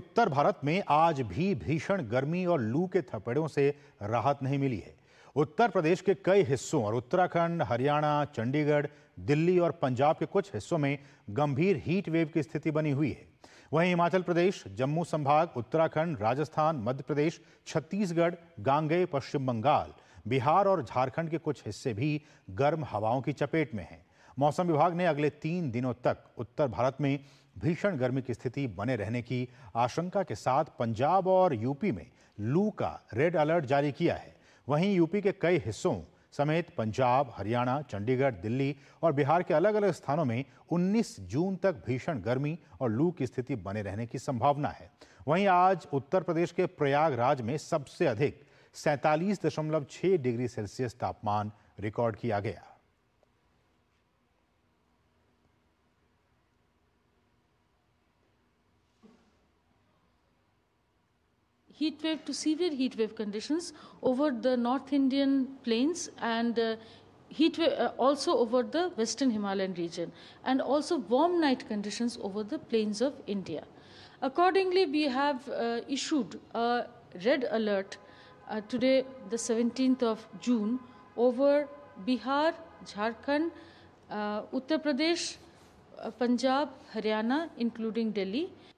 उत्तर भारत में आज भी भीषण गर्मी और लू के थपेड़ों से राहत नहीं मिली है उत्तर प्रदेश के कई हिस्सों और उत्तराखंड हरियाणा चंडीगढ़ दिल्ली और पंजाब के कुछ हिस्सों में गंभीर हीट वेव की स्थिति बनी हुई है वहीं हिमाचल प्रदेश जम्मू संभाग उत्तराखंड राजस्थान मध्य प्रदेश छत्तीसगढ़ गांगे पश्चिम बंगाल बिहार और झारखंड के कुछ हिस्से भी गर्म हवाओं की चपेट में हैं मौसम विभाग ने अगले तीन दिनों तक उत्तर भारत में भीषण गर्मी की स्थिति बने रहने की आशंका के साथ पंजाब और यूपी में लू का रेड अलर्ट जारी किया है वहीं यूपी के कई हिस्सों समेत पंजाब हरियाणा चंडीगढ़ दिल्ली और बिहार के अलग अलग स्थानों में 19 जून तक भीषण गर्मी और लू की स्थिति बने रहने की संभावना है वहीं आज उत्तर प्रदेश के प्रयागराज में सबसे अधिक सैंतालीस दशमलव छः डिग्री सेल्सियस तापमान रिकॉर्ड किया गया heat wave to severe heat wave conditions over the North Indian plains and uh, heat wave, uh, also over the western Himalayan region and also warm night conditions over the plains of India. Accordingly, we have uh, issued a red alert uh, today, the 17th of June, over Bihar, Jharkhand, uh, Uttar Pradesh, uh, Punjab, Haryana, including Delhi